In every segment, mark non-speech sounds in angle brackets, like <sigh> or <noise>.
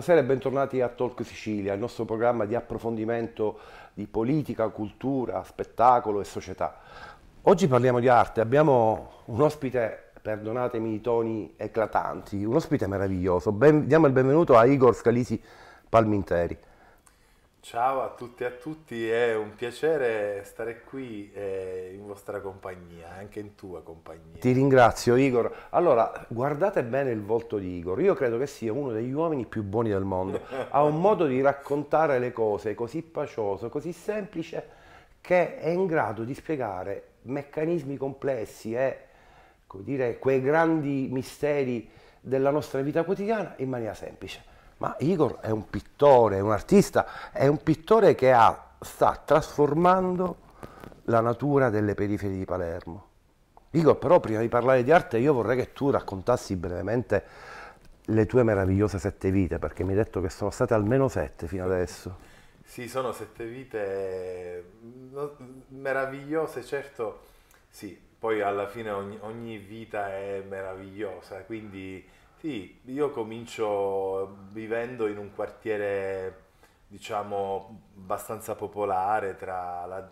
Buonasera e bentornati a Talk Sicilia, il nostro programma di approfondimento di politica, cultura, spettacolo e società. Oggi parliamo di arte, abbiamo un ospite, perdonatemi i toni eclatanti, un ospite meraviglioso. Ben, diamo il benvenuto a Igor Scalisi Palminteri. Ciao a tutti e a tutti, è un piacere stare qui eh, in vostra compagnia, anche in tua compagnia. Ti ringrazio Igor. Allora, guardate bene il volto di Igor, io credo che sia uno degli uomini più buoni del mondo. <laughs> ha un modo di raccontare le cose così pacioso, così semplice, che è in grado di spiegare meccanismi complessi e eh, dire, quei grandi misteri della nostra vita quotidiana in maniera semplice ma Igor è un pittore, è un artista, è un pittore che ha, sta trasformando la natura delle periferie di Palermo. Igor, però prima di parlare di arte io vorrei che tu raccontassi brevemente le tue meravigliose sette vite, perché mi hai detto che sono state almeno sette fino adesso. Sì, sono sette vite meravigliose, certo, sì, poi alla fine ogni, ogni vita è meravigliosa, quindi sì, io comincio vivendo in un quartiere, diciamo, abbastanza popolare tra la,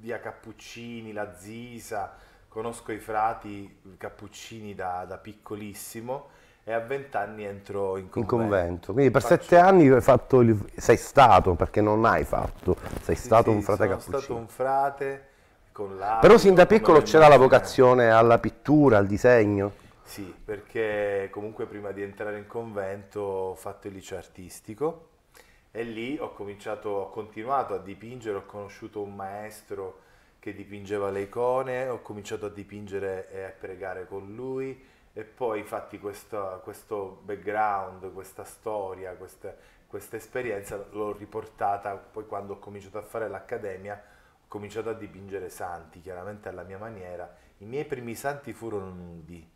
via Cappuccini, la Zisa, conosco i frati Cappuccini da, da piccolissimo e a vent'anni entro in convento. In convento. Quindi per Faccio... sette anni il... sei stato, perché non hai fatto, sei sì, stato sì, un frate sono Cappuccino. stato un frate con l'arte. Però sin da piccolo c'era la vocazione alla pittura, al disegno? Sì, perché comunque prima di entrare in convento ho fatto il liceo artistico e lì ho cominciato, ho continuato a dipingere, ho conosciuto un maestro che dipingeva le icone, ho cominciato a dipingere e a pregare con lui e poi infatti questo, questo background, questa storia, questa, questa esperienza l'ho riportata poi quando ho cominciato a fare l'accademia, ho cominciato a dipingere santi, chiaramente alla mia maniera. I miei primi santi furono nudi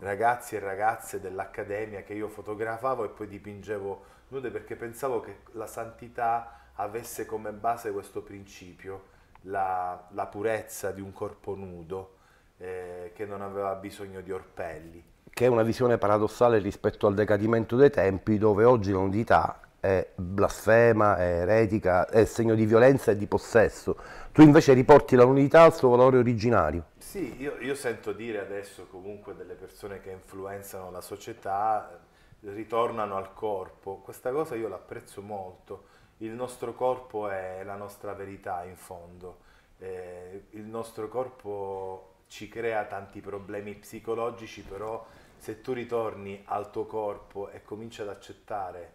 ragazzi e ragazze dell'accademia che io fotografavo e poi dipingevo nude perché pensavo che la santità avesse come base questo principio, la, la purezza di un corpo nudo eh, che non aveva bisogno di orpelli. Che è una visione paradossale rispetto al decadimento dei tempi dove oggi la nudità è blasfema, è eretica, è segno di violenza e di possesso. Tu invece riporti la nudità al suo valore originario. Sì, io, io sento dire adesso comunque delle persone che influenzano la società, ritornano al corpo. Questa cosa io l'apprezzo molto. Il nostro corpo è la nostra verità in fondo. Eh, il nostro corpo ci crea tanti problemi psicologici, però se tu ritorni al tuo corpo e cominci ad accettare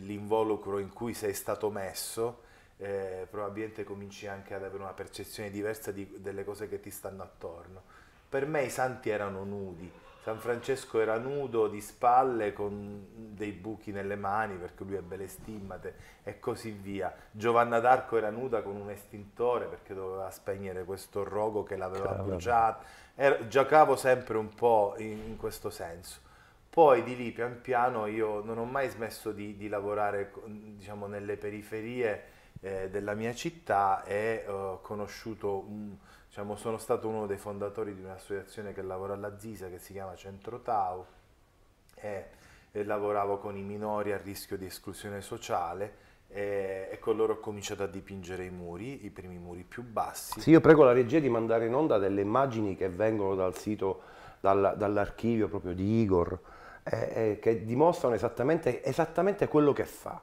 l'involucro in cui sei stato messo, eh, probabilmente cominci anche ad avere una percezione diversa di, delle cose che ti stanno attorno. Per me i santi erano nudi, San Francesco era nudo di spalle con dei buchi nelle mani perché lui ebbe le stimmate e così via. Giovanna d'Arco era nuda con un estintore perché doveva spegnere questo rogo che l'aveva appoggiata. Er-, giocavo sempre un po' in, in questo senso. Poi di lì pian piano io non ho mai smesso di, di lavorare diciamo, nelle periferie eh, della mia città e eh, ho conosciuto, diciamo, sono stato uno dei fondatori di un'associazione che lavora alla Zisa che si chiama Centro Tau e, e lavoravo con i minori a rischio di esclusione sociale e, con loro ho cominciato a dipingere i muri, i primi muri più bassi. Sì, io prego la regia di mandare in onda delle immagini che vengono dal sito, dal, dall'archivio proprio di Igor, eh, eh, che dimostrano esattamente, esattamente, quello che fa.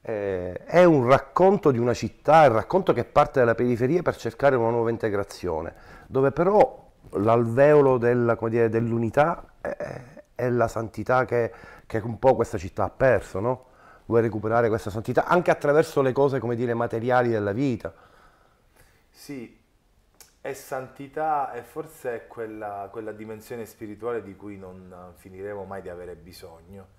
Eh, è un racconto di una città, è un racconto che parte dalla periferia per cercare una nuova integrazione, dove però l'alveolo dell'unità è, eh, è, la santità che, che, un po' questa città ha perso, no? vuoi recuperare questa santità anche attraverso le cose dire, materiali della vita. Sì, e santità e forse è quella, quella, dimensione spirituale di cui non finiremo mai di avere bisogno.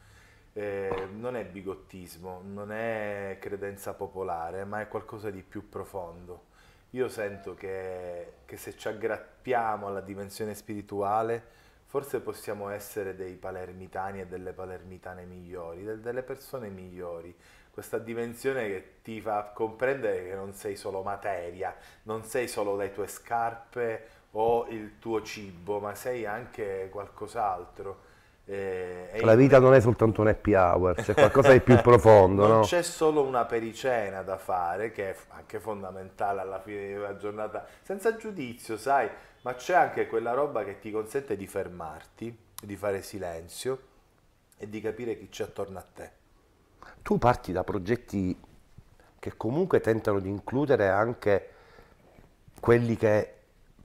Eh, non è bigottismo, non è credenza popolare, ma è qualcosa di più profondo. Io sento che, che se ci aggrappiamo alla dimensione spirituale, forse possiamo essere dei palermitani e delle palermitane migliori, delle persone migliori, questa dimensione che ti fa comprendere che non sei solo materia, non sei solo le tue scarpe o il tuo cibo, ma sei anche qualcos'altro. Eh, la vita non è soltanto un happy hour, c'è qualcosa di più profondo. <laughs> non no? c'è solo una pericena da fare, che è anche fondamentale alla fine della giornata, senza giudizio, sai, ma c'è anche quella roba che ti consente di fermarti, di fare silenzio e di capire chi c'è attorno a te tu parti da progetti che comunque tentano di includere anche quelli che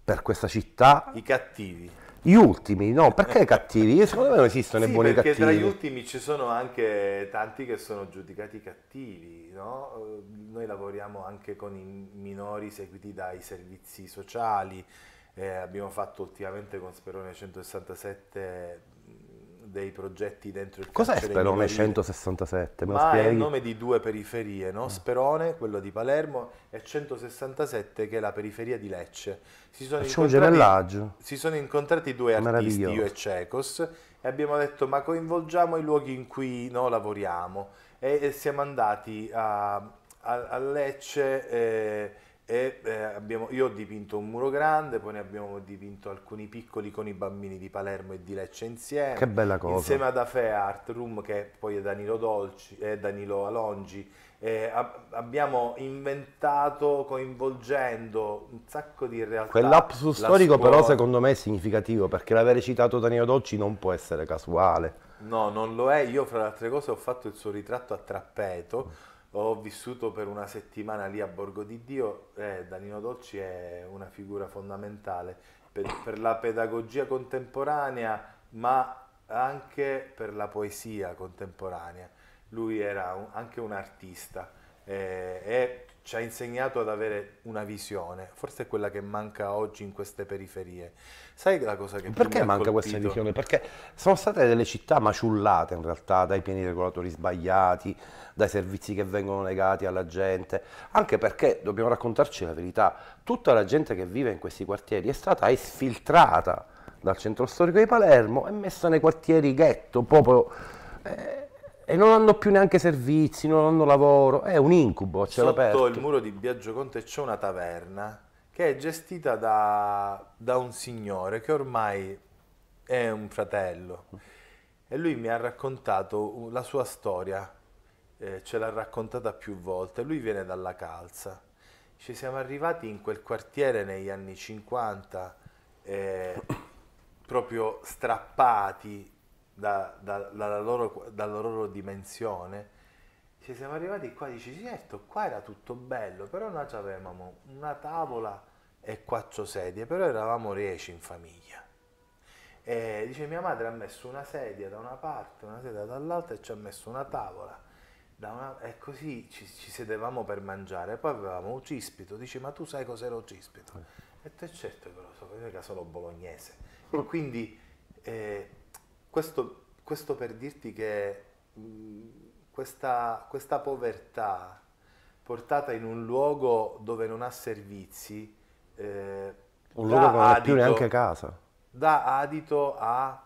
per questa città... I cattivi. Gli ultimi, no, perché i cattivi? Io secondo me non esistono sì, i buoni cattivi. Perché tra gli ultimi ci sono anche tanti che sono giudicati cattivi, no? Eh, noi lavoriamo anche con i minori seguiti dai servizi sociali, eh, abbiamo fatto ultimamente con Sperone 167 dei progetti dentro il Cos'è Sperone 167? Me Ma è il nome di due periferie, no? Ah. Sperone, quello di Palermo, e 167 che è la periferia di Lecce. Si sono, Facciamo incontrati, si sono incontrati due artisti, io e Cecos, e abbiamo detto ma coinvolgiamo i luoghi in cui no, lavoriamo. E, e, siamo andati a, a, a Lecce... Eh, e eh, abbiamo, io ho dipinto un muro grande, poi ne abbiamo dipinto alcuni piccoli con i bambini di Palermo e di Lecce insieme. Che bella cosa! Insieme ad Afe Art Room, che poi è Danilo, Dolci, eh, Danilo Alongi. Eh, ab abbiamo inventato coinvolgendo un sacco di realtà. Quell'apsus storico scuola... però secondo me è significativo perché l'avere citato Danilo Dolci non può essere casuale. No, non lo è. Io fra le altre cose ho fatto il suo ritratto a Trappeto ho vissuto per una settimana lì a Borgo di Dio eh, Danilo Dolci è una figura fondamentale per, per la pedagogia contemporanea ma anche per la poesia contemporanea. Lui era un, anche un artista eh, e ci ha insegnato ad avere una visione, forse è quella che manca oggi in queste periferie. Sai la cosa che Perché manca questa visione? Perché sono state delle città maciullate in realtà dai pieni regolatori sbagliati, dai servizi che vengono negati alla gente, anche perché dobbiamo raccontarci la verità, tutta la gente che vive in questi quartieri è stata esfiltrata dal centro storico di Palermo e messa nei quartieri ghetto, proprio... Eh, e non hanno più neanche servizi, non hanno lavoro, è un incubo. Sotto aperto. il muro di Biagio Conte c'è una taverna che è gestita da, da, un signore che ormai è un fratello e lui mi ha raccontato la sua storia, eh, ce l'ha raccontata più volte, lui viene dalla Calza, ci siamo arrivati in quel quartiere negli anni 50 eh, proprio strappati da, da, dalla, loro, dalla, loro, dimensione, ci siamo arrivati qua e dici, certo, qua era tutto bello, però noi avevamo una tavola e quattro sedie, però eravamo dieci in famiglia. E dice mia madre ha messo una sedia da una parte, una sedia dall'altra e ci ha messo una tavola. Una... e così ci, ci, sedevamo per mangiare. Poi avevamo un cispito, dice ma tu sai cos'era un cispito? Eh. E tu certo che lo so, perché che sono bolognese. E quindi eh, questo, questo per dirti che mh, questa, questa povertà portata in un luogo dove non ha servizi, eh, un luogo che non ha più neanche casa, dà adito a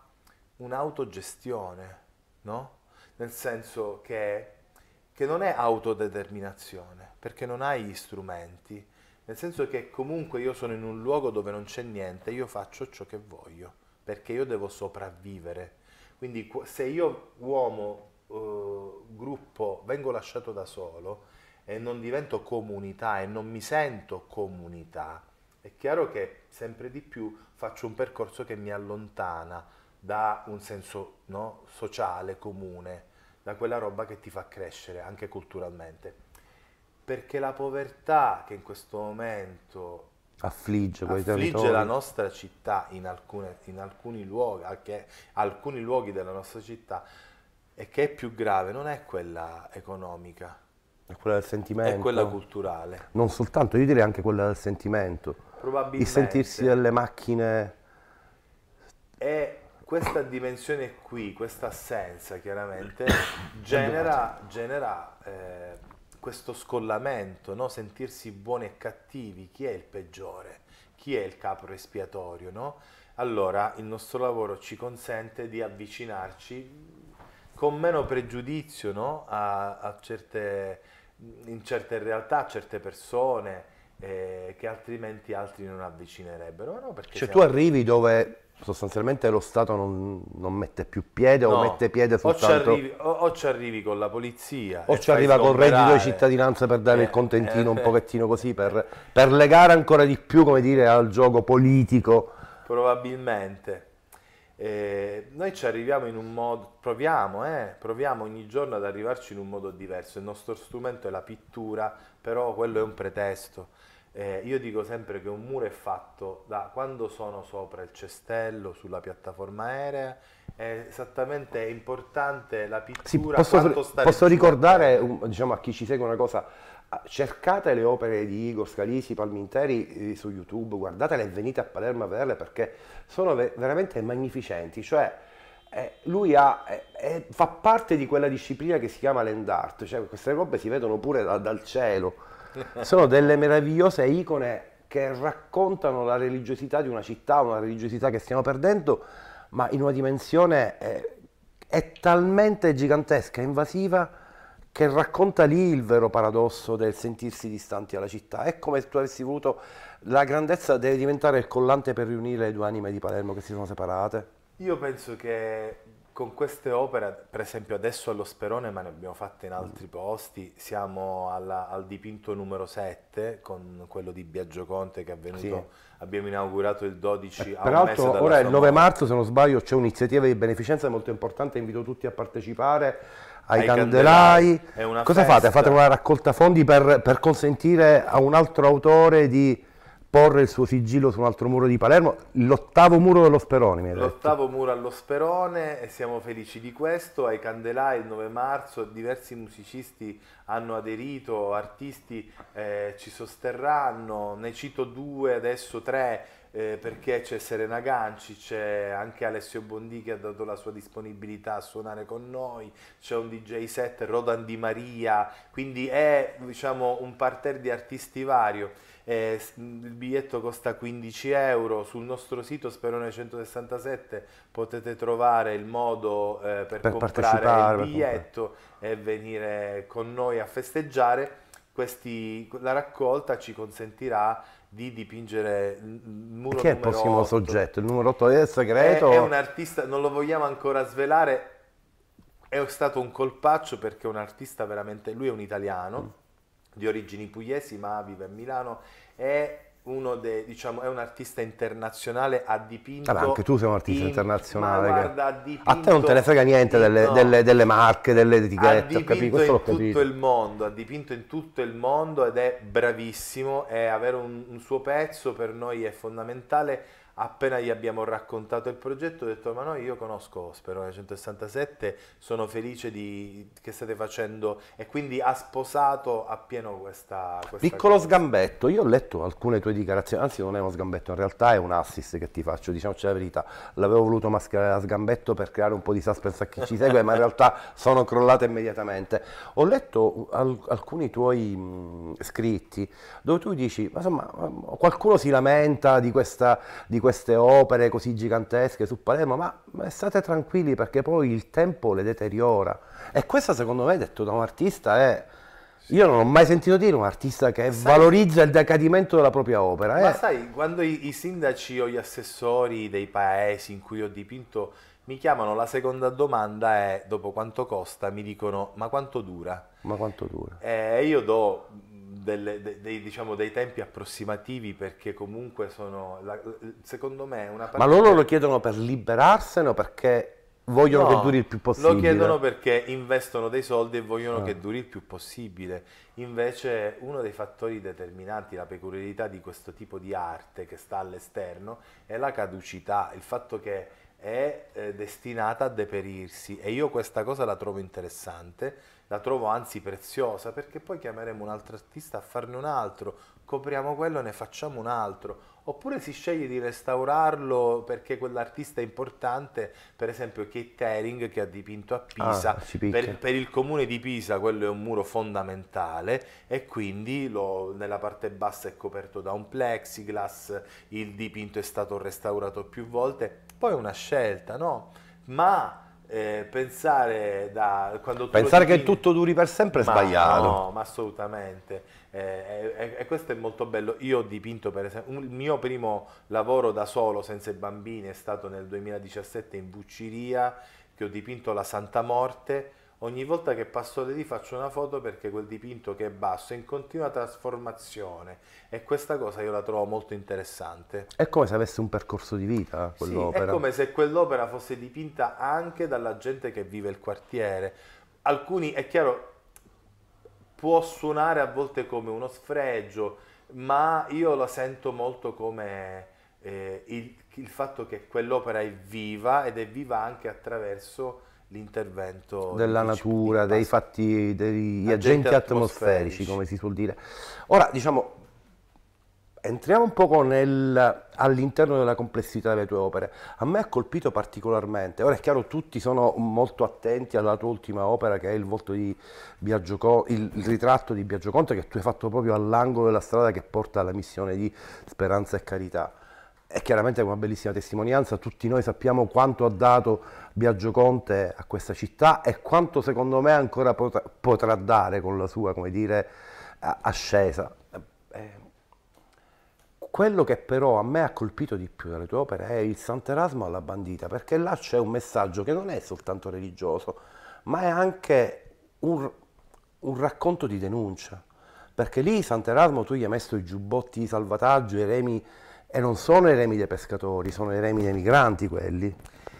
un'autogestione, no? Nel senso che, che non è autodeterminazione, perché non hai gli strumenti, nel senso che comunque io sono in un luogo dove non c'è niente, io faccio ciò che voglio perché io devo sopravvivere. Quindi se io uomo, eh, gruppo, vengo lasciato da solo e non divento comunità e non mi sento comunità, è chiaro che sempre di più faccio un percorso che mi allontana da un senso no, sociale, comune, da quella roba che ti fa crescere anche culturalmente. Perché la povertà che in questo momento affligge, affligge la nostra città in, alcune, in alcuni, luoghi, anche, alcuni luoghi della nostra città e che è più grave non è quella economica, è quella del sentimento, è quella culturale. Non soltanto, io direi anche quella del sentimento. Probabilmente. Il sentirsi delle macchine... È questa dimensione qui, questa assenza chiaramente, <coughs> genera, genera eh, questo scollamento, no? sentirsi buoni e cattivi, chi è il peggiore, chi è il capro espiatorio, no? allora il nostro lavoro ci consente di avvicinarci con meno pregiudizio no? a, a certe, in certe realtà, a certe persone eh, che altrimenti altri non avvicinerebbero. cioè siamo... tu arrivi dove sostanzialmente lo Stato non, non mette più piede no. o mette piede soltanto... O ci, arrivi, o, o ci arrivi con la polizia... O ci arriva con il reddito di cittadinanza per dare eh, il contentino eh, un pochettino così, per, per, legare ancora di più, come dire, al gioco politico. Probabilmente. Eh, noi ci arriviamo in un modo... Proviamo, eh, proviamo ogni giorno ad arrivarci in un modo diverso. Il nostro strumento è la pittura, però quello è un pretesto eh, io dico sempre che un muro è fatto da quando sono sopra il cestello, sulla piattaforma aerea, è esattamente importante la pittura. Sì, posso, posso ricordare diciamo, a chi ci segue una cosa, ah, cercate le opere di Igor Scalisi, Palminteri eh, su YouTube, guardatele e venite a Palermo a vederle perché sono veramente magnificenti, cioè eh, lui ha, eh, fa parte di quella disciplina che si chiama land art, cioè queste robe si vedono pure da, dal cielo. <laughs> sono delle meravigliose icone che raccontano la religiosità di una città, una religiosità che stiamo perdendo, ma in una dimensione eh, è talmente gigantesca, invasiva, che racconta lì il vero paradosso del sentirsi distanti dalla città. È come se tu avessi voluto, la grandezza deve diventare il collante per riunire le due anime di Palermo che si sono separate. Io penso che con queste opere, per esempio adesso allo Sperone, ma ne abbiamo fatte in altri posti, siamo alla, al dipinto numero 7 con quello di Biagio Conte che è avvenuto, sì. abbiamo inaugurato il 12 eh, Peraltro ora è il 9 marzo, se non sbaglio, c'è un'iniziativa di beneficenza molto importante, invito tutti a partecipare ai, ai candelai. candelai. Cosa festa. fate? Fate una raccolta fondi per, per consentire a un altro autore di porre il suo sigillo su un altro muro di Palermo, l'ottavo muro dello Sperone. Mi l'ottavo muro allo Sperone e siamo felici di questo. Ai Candelai il 9 marzo diversi musicisti hanno aderito, artisti eh, ci sosterranno, ne cito due, adesso tre. Eh, perché c'è Serena Ganci, c'è anche Alessio Bondi che ha dato la sua disponibilità a suonare con noi, c'è un DJ set Rodan Di Maria, quindi è diciamo, un parterre di artisti vario eh, il biglietto costa 15 euro, sul nostro sito Sperone 167 potete trovare il modo eh, per, per, comprare il biglietto e venire con noi a festeggiare. Questi, la raccolta ci consentirà di dipingere il muro Chi è il prossimo 8. soggetto? Il numero 8 è segreto? È, è un artista, non lo vogliamo ancora svelare, è stato un colpaccio perché è un artista veramente, lui è un italiano, mm di origini pugliesi ma vive a Milano, è uno dei, diciamo, è un artista internazionale, ha dipinto... Vabbè, anche tu sei un artista in, internazionale. Guarda, dipinto, a te non te ne frega niente delle, no, delle, delle marche, delle etichette, ho capito, questo l'ho capito. il mondo, ha dipinto in tutto il mondo ed è bravissimo e avere un, un suo pezzo per noi è fondamentale appena gli abbiamo raccontato il progetto ho detto ma no io conosco Sperone 167 sono felice di, che state facendo e quindi ha sposato appieno questa, questa piccolo cosa. sgambetto io ho letto alcune tue dichiarazioni anzi non è uno sgambetto in realtà è un assist che ti faccio diciamoci la verità l'avevo voluto mascherare a sgambetto per creare un po' di suspense a chi ci segue ma in realtà sono crollata immediatamente ho letto alc alcuni tuoi mh, scritti dove tu dici ma insomma qualcuno si lamenta di questa di queste opere così gigantesche su Palermo, ma, ma state tranquilli perché poi il tempo le deteriora. E questo secondo me detto da un artista è... Io non ho mai sentito dire un artista che sai, valorizza il decadimento della propria opera. Ma eh. sai, quando i, i, sindaci o gli assessori dei paesi in cui ho dipinto mi chiamano, la seconda domanda è dopo quanto costa, mi dicono ma quanto dura? Ma quanto dura? E eh, io do delle, de, dei, diciamo, dei, tempi approssimativi perché comunque sono, la, secondo me, una parte... Ma loro lo chiedono per liberarsene o perché vogliono no, che duri il più possibile? Lo chiedono perché investono dei soldi e vogliono no. Ah. che duri il più possibile. Invece uno dei fattori determinanti, la peculiarità di questo tipo di arte che sta all'esterno, è la caducità, il fatto che è eh, destinata a deperirsi e io questa cosa la trovo interessante la trovo anzi preziosa perché poi chiameremo un altro artista a farne un altro, copriamo quello e ne facciamo un altro. Oppure si sceglie di restaurarlo perché quell'artista è importante, per esempio Kate Haring che ha dipinto a ah, Pisa, ah, per, per, il comune di Pisa quello è un muro fondamentale e quindi lo, nella parte bassa è coperto da un plexiglass, il dipinto è stato restaurato più volte, poi è una scelta, no? Ma eh, pensare, da, pensare che tutto duri per sempre è ma sbagliato. No, ma assolutamente. Eh, e, e, questo è molto bello. Io ho dipinto, per esempio, il mio primo lavoro da solo, senza i bambini, è stato nel 2017 in Bucciria, che ho dipinto la Santa Morte Ogni volta che passo di lì faccio una foto perché quel dipinto che è basso è in continua trasformazione e questa cosa io la trovo molto interessante. È come se avesse un percorso di vita quell'opera. Sì, è come se quell'opera fosse dipinta anche dalla gente che vive il quartiere. Alcuni, è chiaro, può suonare a volte come uno sfregio, ma io la sento molto come eh, il, il fatto che quell'opera è viva ed è viva anche attraverso l'intervento della natura, dei fatti, degli agenti, agenti atmosferici, atmosferici, come si suol dire. Ora, diciamo, entriamo un poco all'interno della complessità delle tue opere. A me ha colpito particolarmente, ora è chiaro tutti sono molto attenti alla tua ultima opera che è il, Biagio, il ritratto di Biagio Conte che tu hai fatto proprio all'angolo della strada che porta alla missione di Speranza e Carità è chiaramente una bellissima testimonianza, tutti noi sappiamo quanto ha dato Biagio Conte a questa città e quanto secondo me ancora potrà, potrà dare con la sua, come dire, ascesa. Eh, quello che però a me ha colpito di più dalle tue opere è il Sant'Erasmo alla bandita, perché là c'è un messaggio che non è soltanto religioso, ma è anche un, un racconto di denuncia. Perché lì Sant'Erasmo tu gli hai messo i giubbotti di salvataggio, i remi e non sono i remi dei pescatori, sono i remi dei migranti quelli.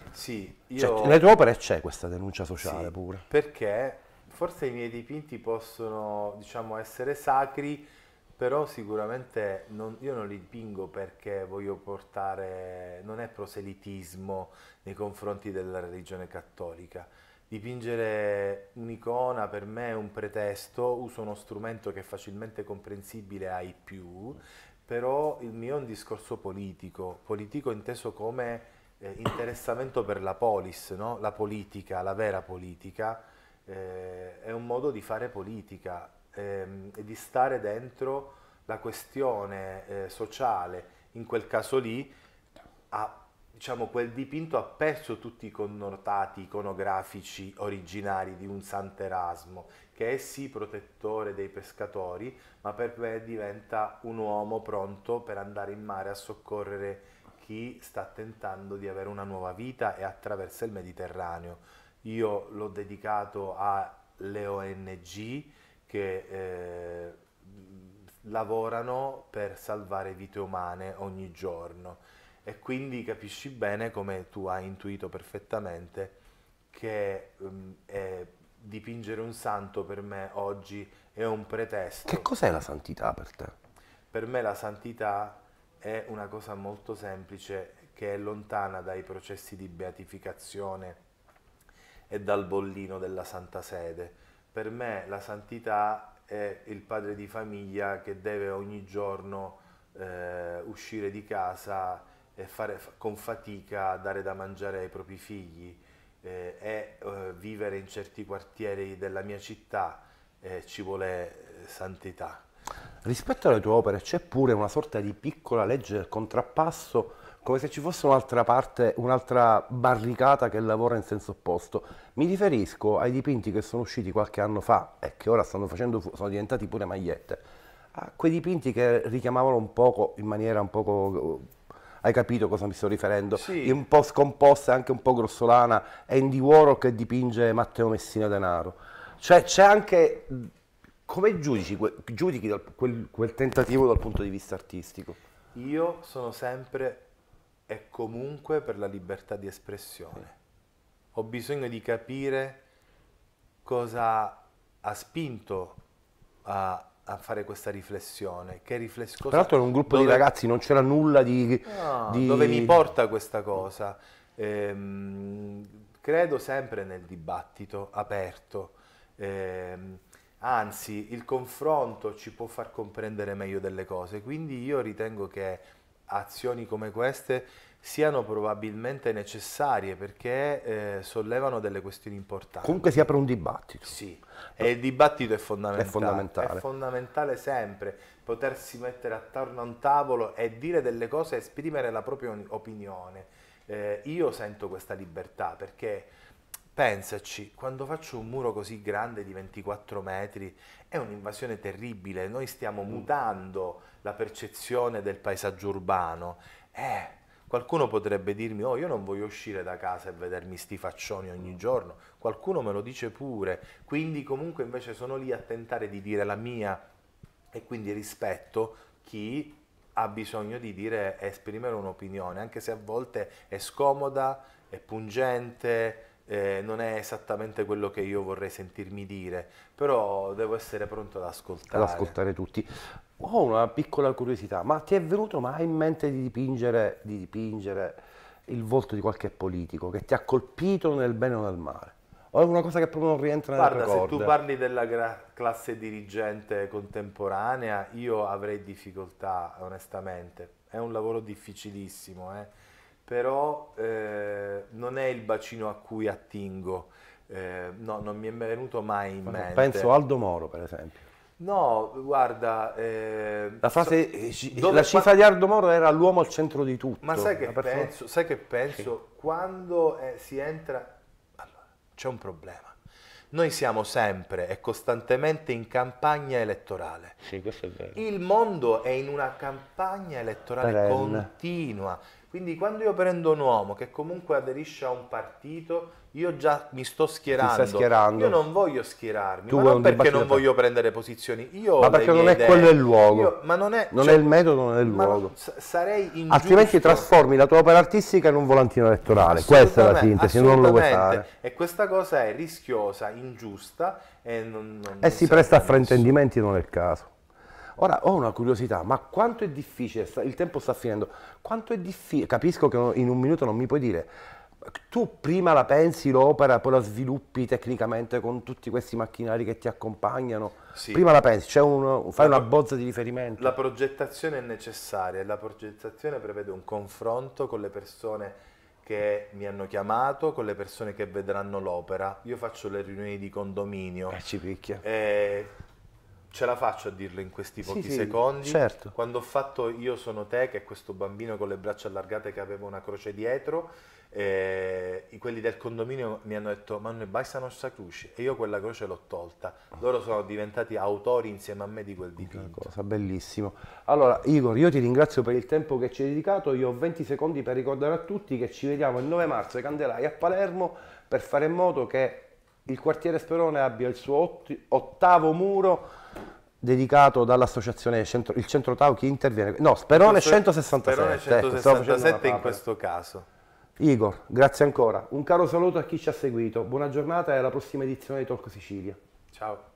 Sì, cioè, io... Cioè, nelle tue opere c'è questa denuncia sociale sì, pure. Perché forse i miei dipinti possono, diciamo, essere sacri, però sicuramente non, io non li dipingo perché voglio portare, non è proselitismo nei confronti della religione cattolica. Dipingere un'icona per me è un pretesto, uso uno strumento che è facilmente comprensibile ai più però il mio è un discorso politico, politico inteso come eh, interessamento per la polis, no? la politica, la vera politica, eh, è un modo di fare politica ehm, e di stare dentro la questione eh, sociale, in quel caso lì, a diciamo, quel dipinto ha perso tutti i connotati iconografici originari di un Sant'Erasmo, che è sì protettore dei pescatori, ma per me diventa un uomo pronto per andare in mare a soccorrere chi sta tentando di avere una nuova vita e attraversa il Mediterraneo. Io l'ho dedicato alle ONG che... Eh, lavorano per salvare vite umane ogni giorno e quindi capisci bene come tu hai intuito perfettamente che um, eh, dipingere un santo per me oggi è un pretesto. Che cos'è la santità per te? Per me la santità è una cosa molto semplice che è lontana dai processi di beatificazione e dal bollino della Santa Sede. Per me la santità è il padre di famiglia che deve ogni giorno eh, uscire di casa e fare con fatica dare da mangiare ai propri figli eh, e eh, vivere in certi quartieri della mia città eh, ci vuole eh, santità. Rispetto alle tue opere c'è pure una sorta di piccola legge del contrappasso, come se ci fosse un'altra parte, un'altra barricata che lavora in senso opposto. Mi riferisco ai dipinti che sono usciti qualche anno fa e che ora facendo, sono diventati pure magliette, a quei dipinti che richiamavano un poco, in maniera un poco hai capito a cosa mi sto riferendo? Sì. Un po' scomposta e anche un po' grossolana, Andy Warhol che dipinge Matteo Messina Denaro. Cioè c'è anche... Come giudici, giudichi dal, quel, quel tentativo dal punto di vista artistico? Io sono sempre e comunque per la libertà di espressione. Ho bisogno di capire cosa ha spinto a a fare questa riflessione. Che riflessione? Tra l'altro era un gruppo dove... di ragazzi, non c'era nulla di, no, di... Dove mi porta questa cosa? Ehm, credo sempre nel dibattito aperto. Ehm, anzi, il confronto ci può far comprendere meglio delle cose. Quindi io ritengo che azioni come queste siano probabilmente necessarie perché eh, sollevano delle questioni importanti. Comunque si apre un dibattito. Sì, e il dibattito è fondamentale. È fondamentale. È fondamentale sempre potersi mettere attorno a un tavolo e dire delle cose, esprimere la propria opinione. Eh, io sento questa libertà perché pensaci, quando faccio un muro così grande di 24 metri è un'invasione terribile, noi stiamo mm. mutando la percezione del paesaggio urbano. Eh, Qualcuno potrebbe dirmi, oh io non voglio uscire da casa e vedermi sti faccioni ogni mm. giorno, qualcuno me lo dice pure, quindi comunque invece sono lì a tentare di dire la mia e quindi rispetto chi ha bisogno di dire e esprimere un'opinione, anche se a volte è scomoda, è pungente, eh, non è esattamente quello che io vorrei sentirmi dire, però devo essere pronto ad ascoltare. Ad ascoltare tutti ho una piccola curiosità, ma ti è venuto mai in mente di dipingere, di dipingere il volto di qualche politico che ti ha colpito nel bene o nel male? O è una cosa che proprio non rientra nel Guarda, se tu parli della classe dirigente contemporanea, io avrei difficoltà, onestamente. È un lavoro difficilissimo, eh? però eh, non è il bacino a cui attingo. Eh, no, non mi è venuto mai in Penso mente. Penso Aldo Moro, per esempio. No, guarda... Eh, la, frase, so, eh, dove, la cifra quando... di Aldo Moro era l'uomo al centro di tutto. Ma sai che penso? Sai che penso? Sì. Quando eh, si entra... Allora, c'è un problema. Noi siamo sempre e costantemente in campagna elettorale. Sì, questo è vero. Il mondo è in una campagna elettorale Perenne. continua. Quindi quando io prendo un uomo che comunque aderisce a un partito io già mi sto schierando. schierando. Io non voglio schierarmi, tu ma non perché non voglio prendere posizioni. Io ma perché non è idee. quello il luogo. Io, ma non è, non cioè, è il metodo, non è il luogo. sarei ingiusto. Altrimenti trasformi la tua opera artistica in un volantino elettorale. Questa è la sintesi, non lo vuoi fare. E questa cosa è rischiosa, ingiusta e, non, non e si presta a fraintendimenti, non è il caso. Ora ho una curiosità, ma quanto è difficile, il tempo sta finendo, quanto è difficile, capisco che in un minuto non mi puoi dire, tu prima la pensi l'opera, poi la sviluppi tecnicamente con tutti questi macchinari che ti accompagnano. Sì. Prima la pensi, cioè un, fai la, una bozza di riferimento. La progettazione è necessaria e la progettazione prevede un confronto con le persone che mi hanno chiamato, con le persone che vedranno l'opera. Io faccio le riunioni di condominio. E eh, ci picchia. Eh, ce la faccio a dirlo in questi pochi sì, secondi. Sì, certo. Quando ho fatto Io sono te, che è questo bambino con le braccia allargate che aveva una croce dietro, eh, quelli del condominio mi hanno detto ma non basta nostra croce e io quella croce l'ho tolta. Loro sono diventati autori insieme a me di quel dipinto. Una cosa bellissima. Allora Igor, io ti ringrazio per il tempo che ci hai dedicato, io ho 20 secondi per ricordare a tutti che ci vediamo il 9 marzo ai Candelai a Palermo per fare in modo che il quartiere Sperone abbia il suo ottavo muro dedicato dall'associazione Centro, il Centro Tau chi interviene. No, Sperone 167. Sperone 167 ecco, eh, in questo caso. Igor, grazie ancora. Un caro saluto a chi ci ha seguito. Buona giornata e alla prossima edizione di Talk Sicilia. Ciao.